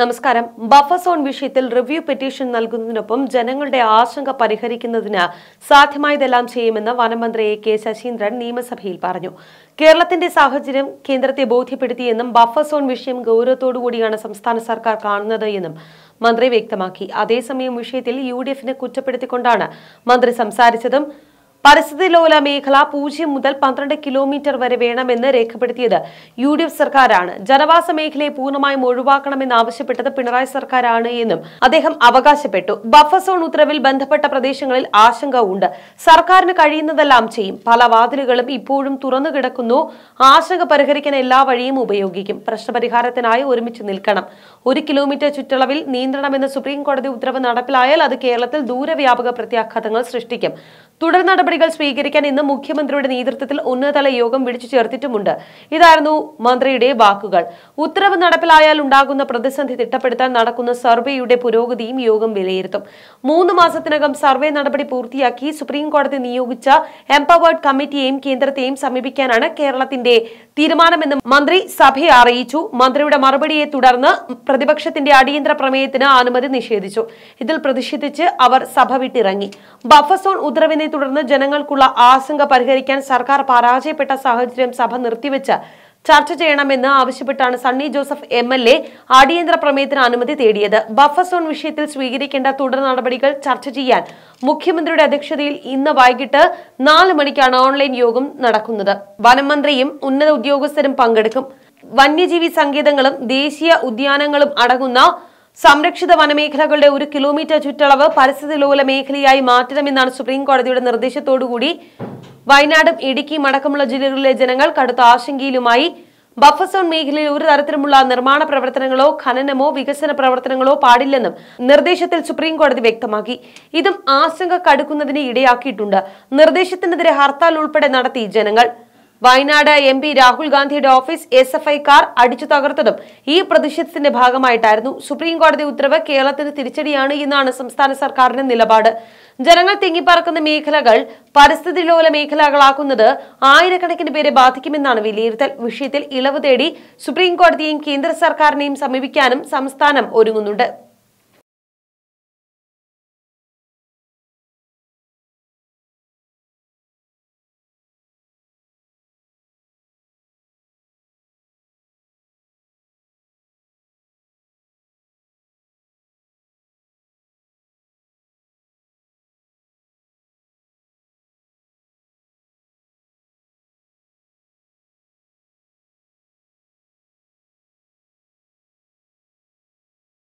നമസ്കാരം buffer zone വിഷയത്തിൽ review petition നൽകുന്നതിനൊപ്പം ജനങ്ങളുടെ ആശങ്ക പരിഹരിക്കുന്നതിന് സാധ്യമായതെല്ലാം ചെയ്യുമെന്ന് വനമന്ത്രി എ കെ ശശീന്ദ്രൻ നിയമസഭയിൽ പറഞ്ഞു കേരളത്തിന്റെ സാഹചര്യം കേന്ദ്രത്തെ ബോധ്യപ്പെടുത്തിയെന്നും ബഫർ സോൺ വിഷയം ഗൗരവത്തോടുകൂടിയാണ് സംസ്ഥാന സർക്കാർ കാണുന്നത് എന്നും മന്ത്രി വ്യക്തമാക്കി അതേസമയം വിഷയത്തിൽ യു ഡി എഫിനെ കുറ്റപ്പെടുത്തിക്കൊണ്ടാണ് മന്ത്രി സംസാരിച്ചതും പരിസ്ഥിതി ലോല മേഖല പൂജ്യം മുതൽ പന്ത്രണ്ട് കിലോമീറ്റർ വരെ വേണമെന്ന് രേഖപ്പെടുത്തിയത് യു ഡി എഫ് സർക്കാരാണ് ജനവാസ മേഖലയെ പൂർണ്ണമായും ഒഴിവാക്കണമെന്ന് ആവശ്യപ്പെട്ടത് പിണറായി സർക്കാരാണ് എന്നും അദ്ദേഹം അവകാശപ്പെട്ടു ബഫർ സോൺ ഉത്തരവിൽ ബന്ധപ്പെട്ട പ്രദേശങ്ങളിൽ ആശങ്ക ഉണ്ട് സർക്കാരിന് കഴിയുന്നതെല്ലാം ചെയ്യും പല വാതിലുകളും ഇപ്പോഴും തുറന്നു കിടക്കുന്നു ആശങ്ക പരിഹരിക്കാൻ എല്ലാ വഴിയും ഉപയോഗിക്കും പ്രശ്നപരിഹാരത്തിനായി ഒരുമിച്ച് നിൽക്കണം ഒരു കിലോമീറ്റർ ചുറ്റളവിൽ നിയന്ത്രണമെന്ന സുപ്രീം കോടതി ഉത്തരവ് നടപ്പിലായാൽ അത് കേരളത്തിൽ ദൂരവ്യാപക പ്രത്യാഘാതങ്ങൾ സൃഷ്ടിക്കും തുടർ നടപടികൾ സ്വീകരിക്കാൻ ഇന്ന് മുഖ്യമന്ത്രിയുടെ നേതൃത്വത്തിൽ ഉന്നതതല യോഗം വിളിച്ചു ചേർത്തിട്ടുമുണ്ട് ഇതായിരുന്നു മന്ത്രിയുടെ വാക്കുകൾ ഉത്തരവ് നടപ്പിലായാൽ ഉണ്ടാകുന്ന പ്രതിസന്ധി തിട്ടപ്പെടുത്താൻ നടക്കുന്ന സർവേയുടെ പുരോഗതിയും യോഗം വിലയിരുത്തും മൂന്ന് മാസത്തിനകം സർവേ നടപടി പൂർത്തിയാക്കി സുപ്രീം കോടതി നിയോഗിച്ച എംപവേർഡ് കമ്മിറ്റിയെയും കേന്ദ്രത്തെയും സമീപിക്കാനാണ് കേരളത്തിന്റെ തീരുമാനമെന്ന് മന്ത്രി സഭയെ അറിയിച്ചു മന്ത്രിയുടെ മറുപടിയെ തുടർന്ന് പ്രതിപക്ഷത്തിന്റെ അടിയന്തര പ്രമേയത്തിന് അനുമതി നിഷേധിച്ചു ഇതിൽ പ്രതിഷേധിച്ച് അവർ സഭ വിട്ടിറങ്ങി ബഫസോൺ ഉത്തരവിനെ തുടർന്ന് ജനങ്ങൾക്കുള്ള ആശങ്ക പരിഹരിക്കാൻ സർക്കാർ പരാജയപ്പെട്ട സാഹചര്യം സഭ നിർത്തിവെച്ച് ചർച്ച ചെയ്യണമെന്ന് ആവശ്യപ്പെട്ടാണ് Sunny Joseph M L A അടിയന്തര പ്രമേയത്തിന് അനുമതി തേടിയത് ബഫർ സോൺ വിഷയത്തിൽ സ്വീകരിക്കേണ്ട തുടർ നടപടികൾ ചർച്ച ചെയ്യാൻ മുഖ്യമന്ത്രിയുടെ അധ്യക്ഷതയിൽ ഇന്ന് വൈകിട്ട് നാല് മണിക്കാണ് ഓൺലൈൻ യോഗം നടക്കുന്നത് വനമന്ത്രിയും ഉന്നത ഉദ്യോഗസ്ഥരും പങ്കെടുക്കും വന്യജീവി സങ്കേതങ്ങളും ദേശീയ ഉദ്യാനങ്ങളും അടങ്ങുന്ന സംരക്ഷിത വനമേഖലകളുടെ ഒരു കിലോമീറ്റർ ചുറ്റളവ് പരിസ്ഥിതി ലോല മേഖലയായി മാറ്റണമെന്നാണ് സുപ്രീം കോടതിയുടെ നിർദ്ദേശത്തോടുകൂടി വയനാടും ഇടുക്കിയും അടക്കമുള്ള ജില്ലകളിലെ ജനങ്ങൾ കടുത്ത ആശങ്കയിലുമായി ബഫസോൺ മേഖലയിൽ ഒരു തരത്തിലുമുള്ള നിർമ്മാണ പ്രവർത്തനങ്ങളോ ഖനനമോ വികസന പ്രവർത്തനങ്ങളോ പാടില്ലെന്നും നിർദ്ദേശത്തിൽ സുപ്രീം കോടതി വ്യക്തമാക്കി ഇതും ആശങ്ക കടുക്കുന്നതിന് ഇടയാക്കിയിട്ടുണ്ട് നിർദ്ദേശത്തിനെതിരെ ഹർത്താൽ ഉൾപ്പെടെ നടത്തി ജനങ്ങൾ വയനാട് എം പി രാഹുൽ ഗാന്ധിയുടെ office S F I car അടിച്ചു തകർത്തതും ഈ പ്രതിഷേധത്തിന്റെ ഭാഗമായിട്ടായിരുന്നു സുപ്രീം കോടതി ഉത്തരവ് കേരളത്തിന് തിരിച്ചടിയാണ് എന്നാണ് സംസ്ഥാന സർക്കാരിന്റെ നിലപാട് ജനങ്ങൾ തിങ്ങിപ്പറക്കുന്ന മേഖലകൾ പരിസ്ഥിതി ലോല മേഖലകളാക്കുന്നത് ആയിരക്കണക്കിന് പേരെ ബാധിക്കുമെന്നാണ് വിലയിരുത്തൽ വിഷയത്തിൽ ഇളവ് തേടി സുപ്രീം കോടതിയെയും കേന്ദ്ര സർക്കാരിനെയും സമീപിക്കാനും സംസ്ഥാനം ഒരുങ്ങുന്നുണ്ട്